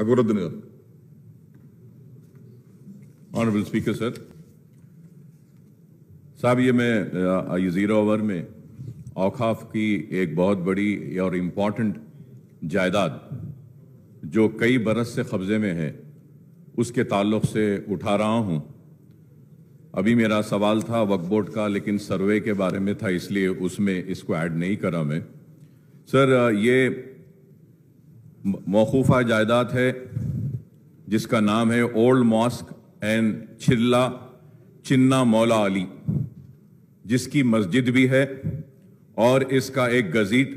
Aguradhanidam. Honorable Speaker, sir. साहब ये मैं ये ज़ीरो ओवर में औकाफ की एक बहुत बड़ी और इम्पॉर्टेंट जायदाद जो कई बरस से कब्ज़े में है उसके ताल्लुक से उठा रहा हूँ अभी मेरा सवाल था वक्फ बोर्ड का लेकिन सर्वे के बारे में था इसलिए उसमें इसको ऐड नहीं करा मैं सर ये मौकूफ़ा जायदाद है जिसका नाम है old mosque and Chilla Chinna Maula Ali जिसकी मस्जिद भी है और इसका एक gazette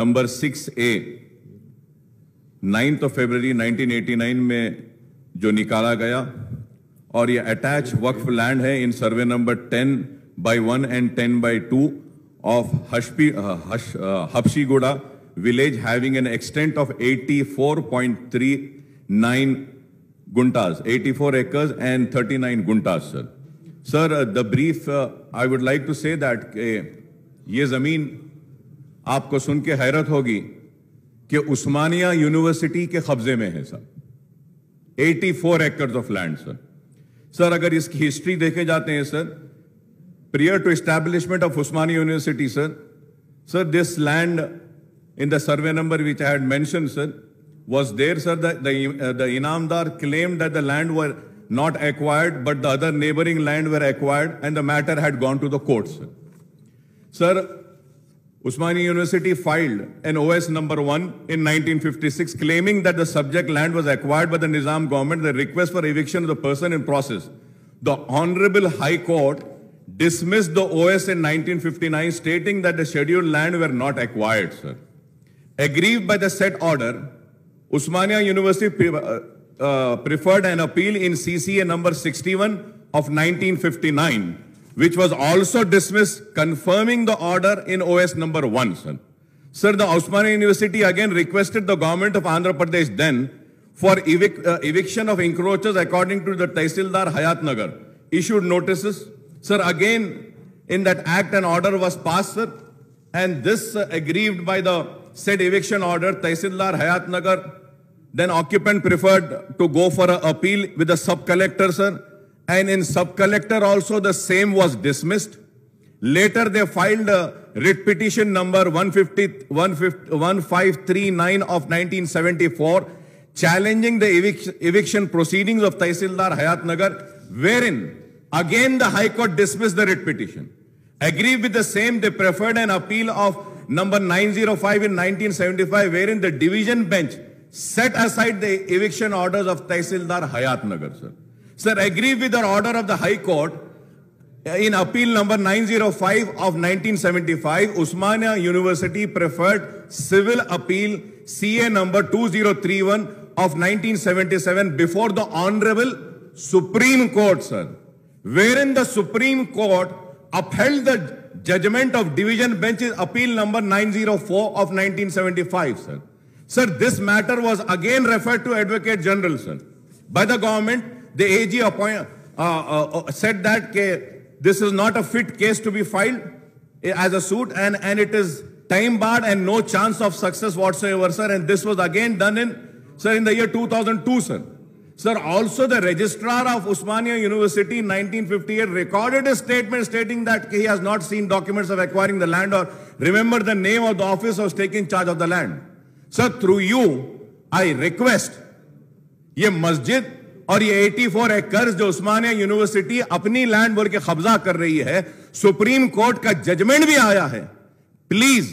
number six A ninth of February 1989 में जो निकाला गया और ये अटैच वक्फ लैंड है in survey number ten by one and ten by two of हशपी हश गुड़ा village having an extent of 84.39 guntas, 84 acres and 39 guntas, sir. Sir, uh, the brief, uh, I would like to say that ये ज़मीन आपको सुन के hairat hogi ke usmania university ke कब्जे mein hai sir 84 acres of land sir sir agar iski history dekhe jate hain sir prior to establishment of usmania University, sir, sir, this land in the survey number which I had mentioned, sir, was there, sir, the, the, uh, the Inamdar claimed that the land were not acquired, but the other neighboring land were acquired and the matter had gone to the courts. Sir, Usmani University filed an OS number 1 in 1956 claiming that the subject land was acquired by the Nizam government, the request for eviction of the person in process. The Honorable High Court dismissed the OS in 1959 stating that the scheduled land were not acquired, sir. Aggrieved by the said order, Usmania University pre uh, uh preferred an appeal in CCA number 61 of 1959, which was also dismissed, confirming the order in OS number 1, sir. Sir, the Osmania University again requested the government of Andhra Pradesh then for evic uh, eviction of encroachers according to the Taisildar Hayat Nagar. Issued notices. Sir, again, in that act, an order was passed, sir. And this uh, aggrieved by the said eviction order, Hayat Hayatnagar. Then occupant preferred to go for an appeal with the sub-collector, sir. And in sub-collector also the same was dismissed. Later they filed a writ petition number 150, 1539 of 1974 challenging the evic eviction proceedings of Taisildar Hayatnagar wherein again the High Court dismissed the writ petition. Agreed with the same, they preferred an appeal of number 905 in 1975, wherein the division bench set aside the eviction orders of Taisildar Hayat Nagar, sir. Sir, agree with the order of the High Court in appeal number 905 of 1975, Usmania University preferred civil appeal CA number 2031 of 1977 before the Honorable Supreme Court, sir, wherein the Supreme Court upheld the judgment of division bench is appeal number 904 of 1975 sir sir this matter was again referred to advocate general sir by the government the ag appoint, uh, uh, uh, said that this is not a fit case to be filed eh, as a suit and and it is time barred and no chance of success whatsoever sir and this was again done in sir in the year 2002 sir Sir, also the registrar of Usmania University in 1958 recorded a statement stating that he has not seen documents of acquiring the land or remember the name of the office of taking charge of the land. Sir, through you, I request ये मस्जिद और ये 84 acres जो उस्मानिया university अपनी land बोल के कब्जा कर रही है सुप्रीम कोर्ट का जजमेंट भी आया है please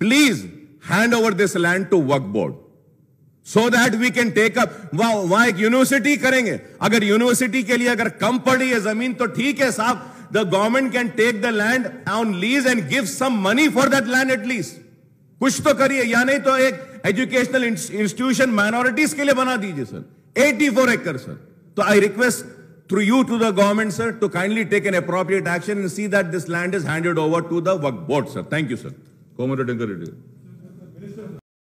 please hand over this land to वर्क board so that we can take up वहां एक यूनिवर्सिटी करेंगे अगर यूनिवर्सिटी के लिए अगर कम पड़ी है जमीन तो ठीक है साहब the government can take the land on lease and give some money for that land at least कुछ तो करिए या नहीं तो एक एजुकेशनल इंस्टीट्यूशन माइनॉरिटीज के लिए बना दीजिए सर 84 फोर एकर सर तो I request through you to the government sir to kindly take an appropriate action and see that this land is handed over to the वर्क board sir thank you sir कोमोडेटिंग